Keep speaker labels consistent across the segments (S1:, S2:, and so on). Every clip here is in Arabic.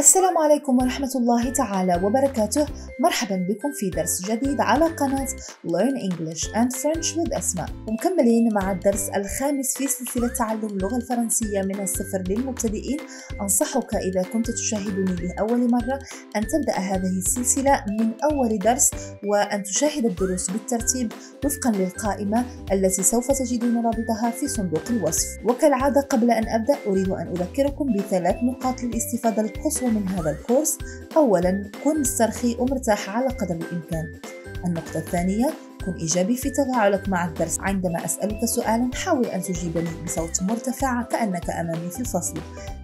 S1: السلام عليكم ورحمة الله تعالى وبركاته مرحبا بكم في درس جديد على قناة Learn English and French with أسماء ومكملين مع الدرس الخامس في سلسلة تعلم اللغة الفرنسية من الصفر للمبتدئين أنصحك إذا كنت تشاهدني لأول مرة أن تبدأ هذه السلسلة من أول درس وأن تشاهد الدروس بالترتيب وفقا للقائمة التي سوف تجدون رابطها في صندوق الوصف وكالعادة قبل أن أبدأ أريد أن أذكركم بثلاث نقاط للاستفادة القصوى من هذا الكورس أولا كن مسترخي ومرتاح على قدر الإمكان النقطة الثانية كن إيجابي في تفاعلك مع الدرس عندما أسألك سؤالا حاول أن تجيبني بصوت مرتفع كأنك أمامي في الفصل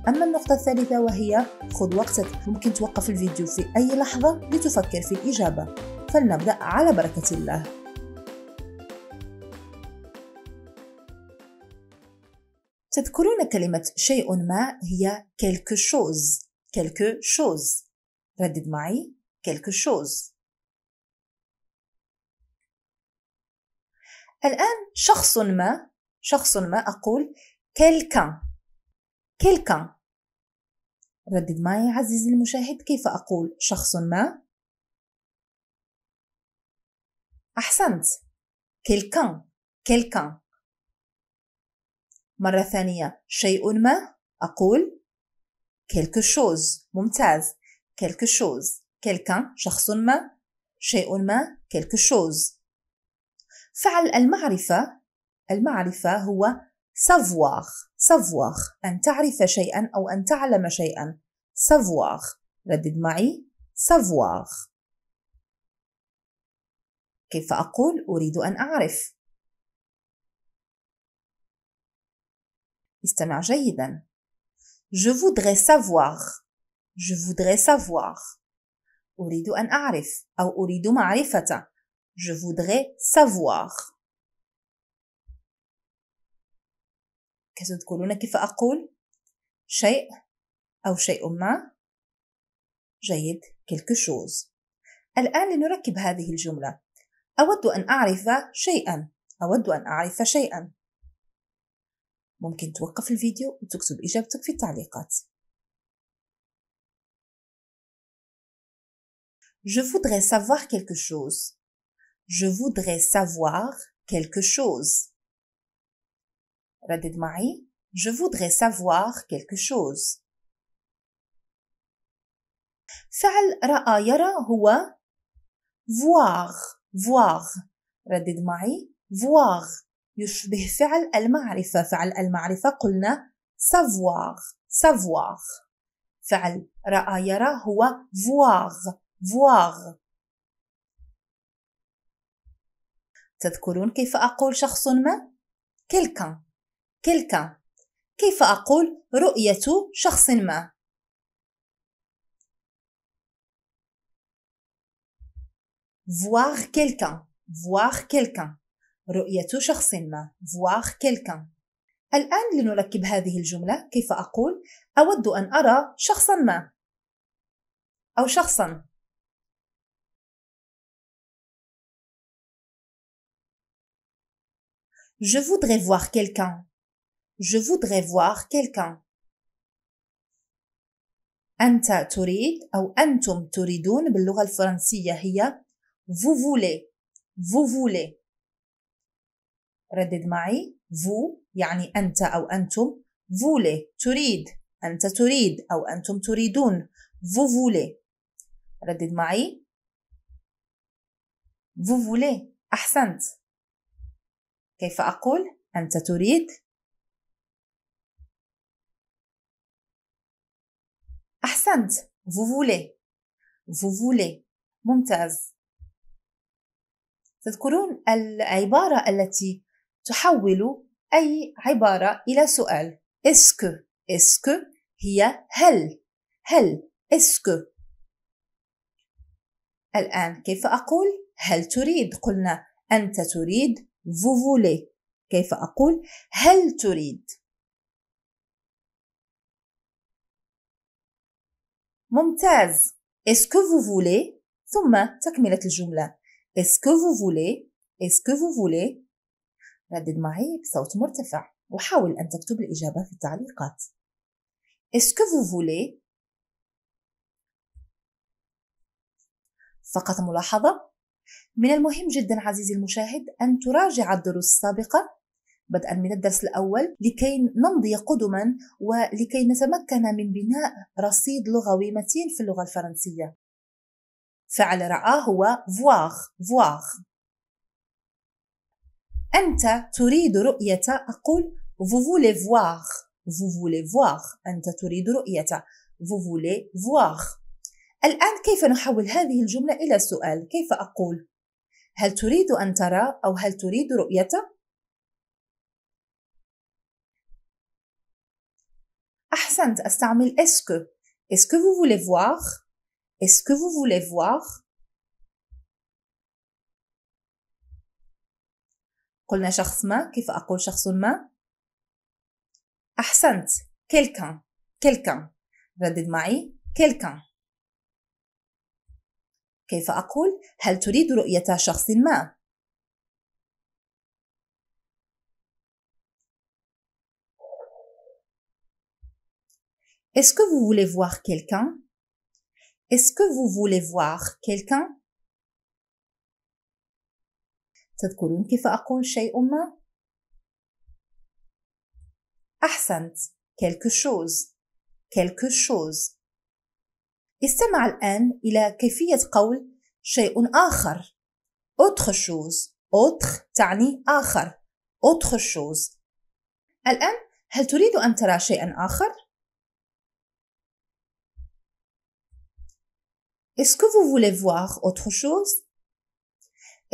S1: أما النقطة الثالثة وهي خذ وقتك ممكن توقف الفيديو في أي لحظة لتفكر في الإجابة فلنبدأ على بركة الله تذكرون كلمة شيء ما هي quelque chose quelque chose ردد معي quelque chose الآن شخص ما شخص ما أقول quelqu'un quelqu'un ردد معي عزيزي المشاهد كيف أقول شخص ما أحسنت quelqu'un quelqu'un مرة ثانية شيء ما أقول quelque chose ممتاز quelque chose quelqu'un شخص ما شيء ما quelque chose فعل المعرفة المعرفة هو savoir savoir أن تعرف شيئا أو أن تعلم شيئا savoir ردد معي savoir كيف أقول أريد أن أعرف استمع جيدا Je voudrais savoir. Je voudrais savoir. أريد أن أعرف أو أريد معرفة. Je voudrais savoir. كتذكرون كيف أقول شيء أو شيء ما؟ جيد quelque chose. الآن لنركب هذه الجملة. أود أن أعرف شيئا. أود أن أعرف شيئا. ممكن توقف الفيديو وتكتب إجابتك في التعليقات Je voudrais savoir quelque chose. Je voudrais savoir quelque chose. ردد Marie, Je voudrais savoir quelque chose. فعل رأى يرى هو voir voir ردد Marie, voir يشبه فعل المعرفة فعل المعرفة قلنا savoir savoir فعل رأى يرى هو voir voir تذكرون كيف أقول شخص ما؟ quelqu'un quelqu'un كيف أقول رؤية شخص ما؟ voir quelqu'un voir quelqu'un رؤية شخص ما voir quelqu'un الآن لنركب هذه الجملة كيف أقول أود أن أرى شخصا ما أو شخصا Je voudrais voir quelqu'un. Je voudrais voir quelqu'un. أنت تريد أو أنتم تريدون باللغة الفرنسية هي vous voulez vous voulez ردد معي فو يعني أنت أو أنتم فولي تريد أنت تريد أو أنتم تريدون فو فولي ردد معي فو فولي أحسنت كيف أقول أنت تريد أحسنت فو فولي فو فولي ممتاز تذكرون العبارة التي تحول أي عبارة إلى سؤال اسكو اسكو هي هل هل اسكو الآن كيف أقول هل تريد قلنا أنت تريد فوفولي كيف أقول هل تريد ممتاز اسكو فوفولي ثم تكملة الجملة اسكو فوفولي اسكو فوفولي ردد معي بصوت مرتفع وحاول أن تكتب الإجابة في التعليقات Est-ce que vous voulez فقط ملاحظة من المهم جدا عزيزي المشاهد أن تراجع الدروس السابقة بدءا من الدرس الأول لكي نمضي قدما ولكي نتمكن من بناء رصيد لغوي متين في اللغة الفرنسية فعل رأى هو voir voir أنت تريد رؤية أقول vous voulez voir vous voulez voir أنت تريد رؤية vous voulez voir الآن كيف نحول هذه الجملة إلى سؤال كيف أقول هل تريد أن ترى أو هل تريد رؤية أحسنت أستعمل اسكو اسكو vous voulez voir اسكو vous voulez voir قلنا شخص ما كيف أقول شخص ما أحسنت quelqu'un quelqu'un ردد معي quelqu'un كيف أقول هل تريد رؤية شخص ما Est-ce que vous voulez voir quelqu'un Est-ce que vous voulez voir quelqu'un تذكرون كيف أقول شيء ما؟ أحسنت quelque chose quelque chose استمع الآن إلى كيفية قول شيء آخر autre chose autre تعني آخر autre chose الآن هل تريد أن ترى شيئا آخر؟ Est-ce que vous voulez voir autre chose?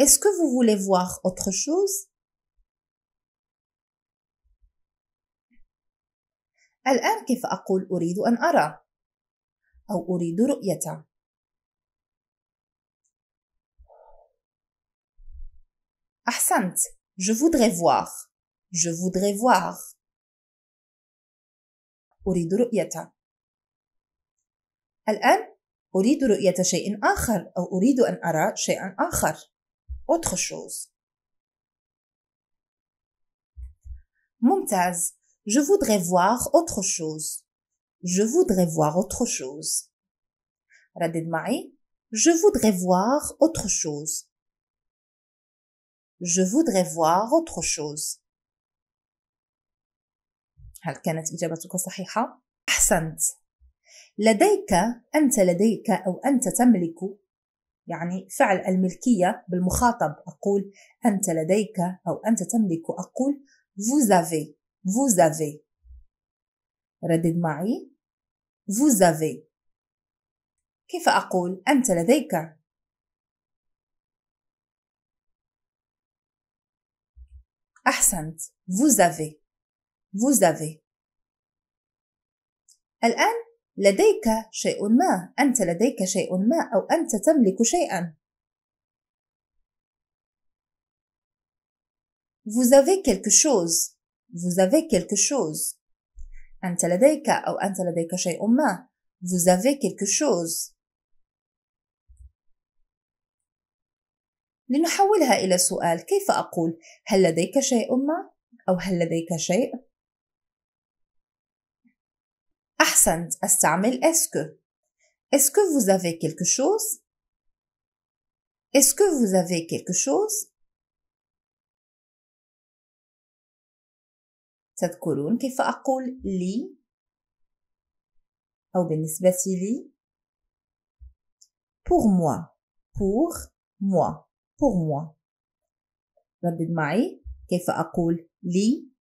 S1: Est-ce que vous voulez voir autre chose الآن كيف أقول أريد أن أرى أو أريد رؤية أحسنت Je voudrais voir Je voudrais voir أريد رؤية الآن أريد رؤية شيء آخر أو أريد أن أرى شيئا آخر autre chose. Montaz, je voudrais voir autre chose. Je voudrais voir autre chose. Radid je voudrais voir autre chose. Je voudrais voir autre chose. هل كانت إجابتك صحيحة؟ أحسنت. لديك أنت لديك تملك يعني فعل الملكية بالمخاطب أقول أنت لديك أو أنت تملك أقول vous avez vous avez ردد معي vous avez كيف أقول أنت لديك أحسنت vous avez vous avez الآن لديك شيء ما أنت لديك شيء ما أو أنت تملك شيئا Vous avez quelque chose Vous avez quelque chose أنت لديك أو أنت لديك شيء ما Vous avez quelque chose لنحولها إلى سؤال كيف أقول هل لديك شيء ما أو هل لديك شيء؟ أحسنت أستعمل اسكو اسكو vous avez quelque chose اسكو vous avez quelque chose تذكرون كيف أقول لي أو بالنسبة لي pour moi pour moi pour moi ردد معي كيف أقول لي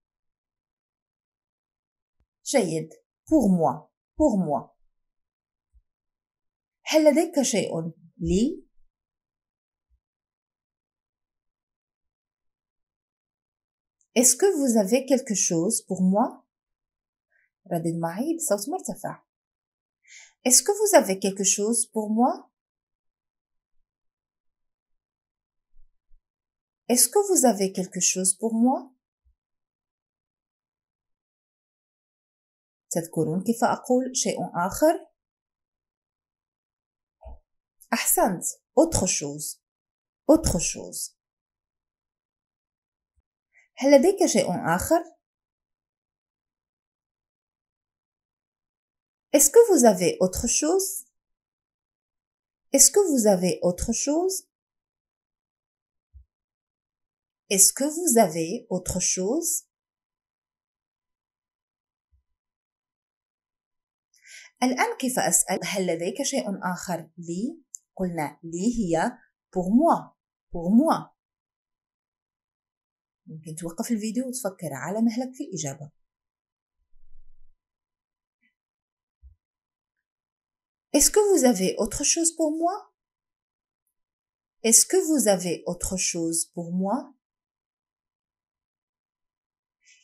S1: جيد pour moi pour moi هل لديك شيء لي Est-ce que vous avez quelque chose pour moi ردد معي Est-ce que vous avez quelque chose pour moi Est-ce que vous avez quelque chose pour moi تذكرون كيف أقول شيء آخر؟ أحسنت autre chose autre chose هل لديك شيء آخر؟ Est-ce que vous avez autre chose? Est-ce que vous avez autre chose? Est-ce que vous avez autre chose? الآن كيف أسأل هل لديك شيء آخر لي؟ قلنا لي هي pour moi pour moi ممكن توقف الفيديو وتفكر على مهلك في الإجابة Est-ce que vous avez autre chose pour moi Est-ce que vous avez autre chose pour moi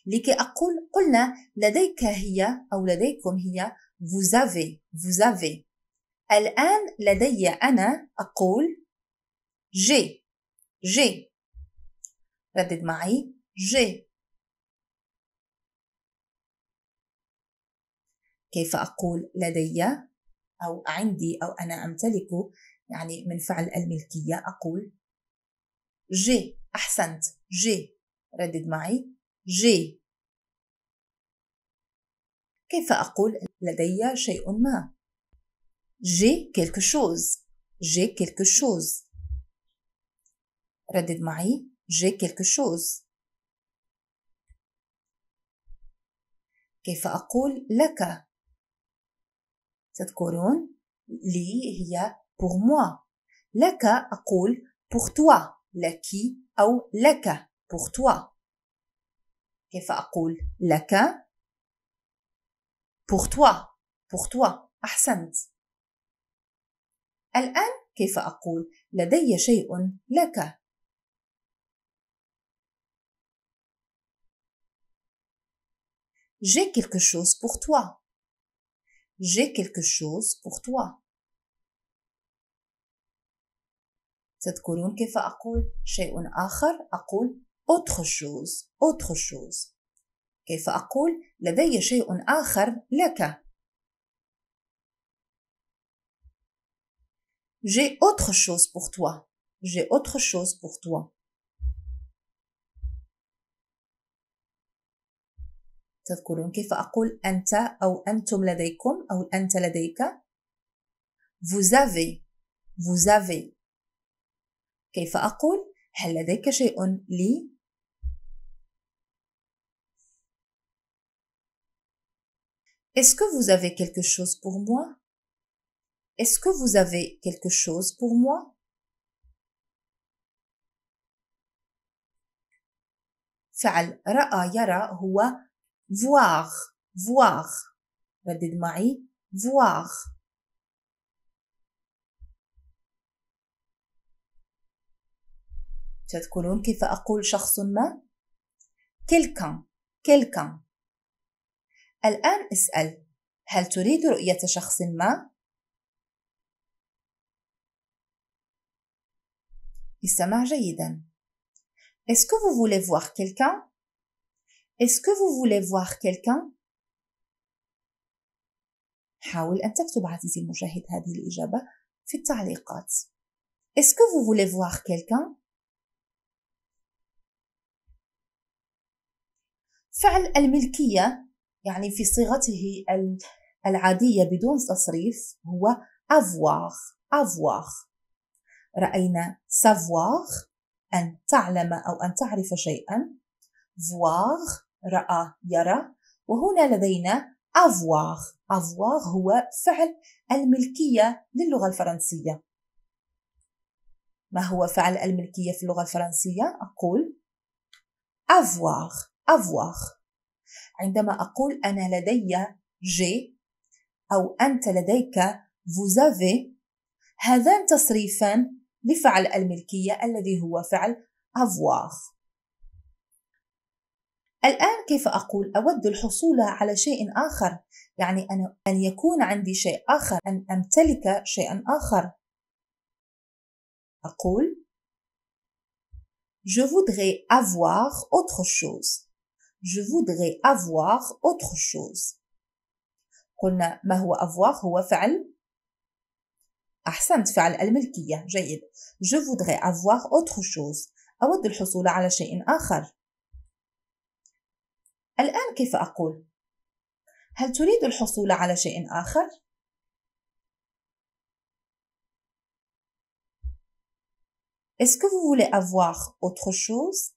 S1: لكي أقول قلنا لديك هي أو لديكم هي vous avez vous avez الآن لدي أنا أقول j'ai j'ai ردد معي j'ai كيف أقول لدي أو عندي أو أنا أمتلك يعني من فعل الملكية أقول j'ai أحسنت j'ai ردد معي j'ai كيف أقول لدي شيء ما؟ جي quelque chose. جي quelque chose. ردد معي. جي quelque chose. كيف أقول لك؟ تذكرون لي هي pour moi. لك أقول pour toi. لك أو لك pour toi. كيف أقول لك؟ pour toi pour toi أحسنت الآن كيف أقول لدي شيء لك J'ai quelque chose pour toi. J'ai quelque chose pour toi. تذكرون كيف أقول شيء آخر؟ أقول autre chose, autre chose. كيف أقول لدي شيء آخر لك. J'ai autre chose pour toi. J'ai autre chose pour toi. تذكرون كيف أقول أنت أو أنتم لديكم أو أنت لديك vous avez vous avez كيف أقول هل لديك شيء لي Est-ce que vous avez quelque chose pour moi Est-ce que vous avez quelque chose pour moi فعل رأى يرى هو voir voir ردد معي voir تذكرون كيف أقول شخص ما quelqu'un quelqu'un الآن اسأل هل تريد رؤية شخص ما؟ استمع جيدا. Est-ce que vous voulez voir quelqu'un? Est-ce que vous voulez voir quelqu'un? حاول أن تكتب عزيزي المشاهد هذه الإجابة في التعليقات. Est-ce que vous voulez voir quelqu'un? فعل الملكية يعني في صيغته العادية بدون تصريف هو avoir avoir رأينا savoir أن تعلم أو أن تعرف شيئا voir رأى يرى وهنا لدينا avoir avoir هو فعل الملكية للغة الفرنسية ما هو فعل الملكية في اللغة الفرنسية؟ أقول avoir avoir عندما أقول أنا لدي جي أو أنت لديك فوزافي هذان تصريفان لفعل الملكية الذي هو فعل avoir الآن كيف أقول أود الحصول على شيء آخر يعني أنا أن يكون عندي شيء آخر أن أمتلك شيئا آخر أقول Je voudrais avoir autre chose je voudrais avoir autre chose قلنا ما هو avoir هو فعل أحسنت فعل الملكية جيد je voudrais avoir autre chose أود الحصول على شيء آخر الآن كيف أقول هل تريد الحصول على شيء آخر؟ Est-ce que vous voulez avoir autre chose?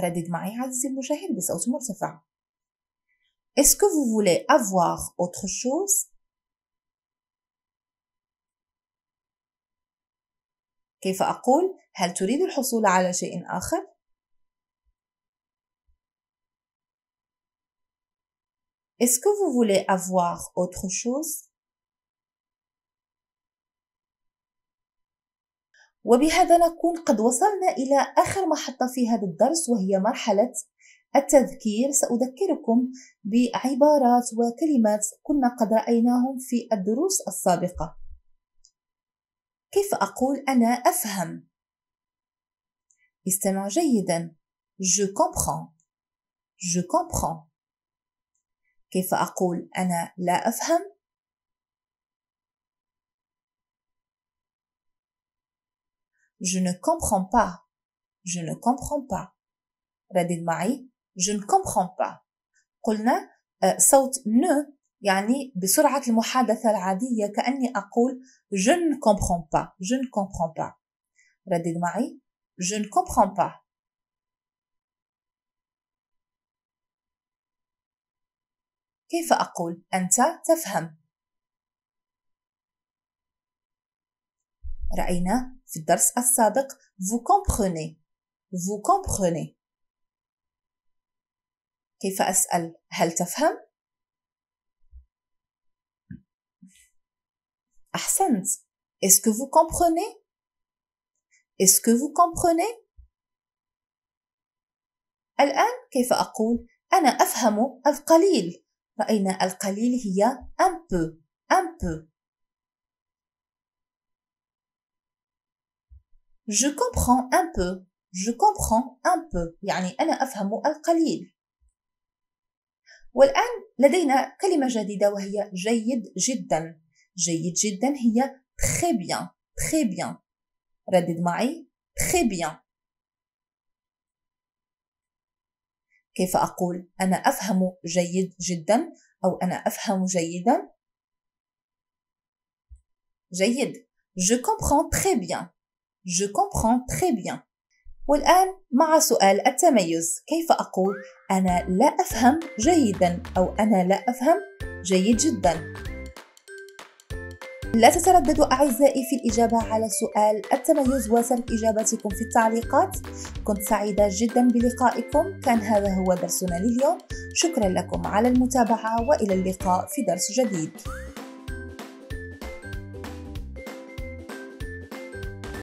S1: ردد معي عزيزي المشاهد بصوت مرتفع Est-ce que vous voulez avoir autre chose كيف أقول هل تريد الحصول على شيء آخر Est-ce que vous voulez avoir autre chose وبهذا نكون قد وصلنا إلى آخر محطة في هذا الدرس وهي مرحلة التذكير سأذكركم بعبارات وكلمات كنا قد رأيناهم في الدروس السابقة كيف أقول أنا أفهم؟ استمع جيدا Je comprends Je comprends كيف أقول أنا لا أفهم؟ Je ne comprends pas. Je ne comprends pas. ردد معي. Je ne comprends pas. قلنا صوت ne يعني بسرعة المحادثة العادية كأني أقول je ne comprends pas. Je ne comprends pas. ردد معي. Je ne comprends pas. كيف أقول أنت تفهم؟ رأينا في الدرس السابق vous comprenez vous comprenez كيف أسأل هل تفهم؟ أحسنت Est-ce que vous comprenez? Est-ce que vous comprenez? الآن كيف أقول أنا أفهم القليل رأينا القليل هي un peu un peu Je comprends un peu. Je comprends un peu. يعني أنا أفهم القليل. والآن لدينا كلمة جديدة وهي جيد جدا. جيد جدا هي très bien. Très bien. ردد معي très bien. كيف أقول أنا أفهم جيد جدا أو أنا أفهم جيدا؟ جيد. Je comprends très bien. Je comprends très bien. والآن مع سؤال التميز كيف أقول أنا لا أفهم جيدا أو أنا لا أفهم جيد جدا لا تترددوا أعزائي في الإجابة على سؤال التميز وسرد إجابتكم في التعليقات كنت سعيدة جدا بلقائكم كان هذا هو درسنا لليوم شكرا لكم على المتابعة وإلى اللقاء في درس جديد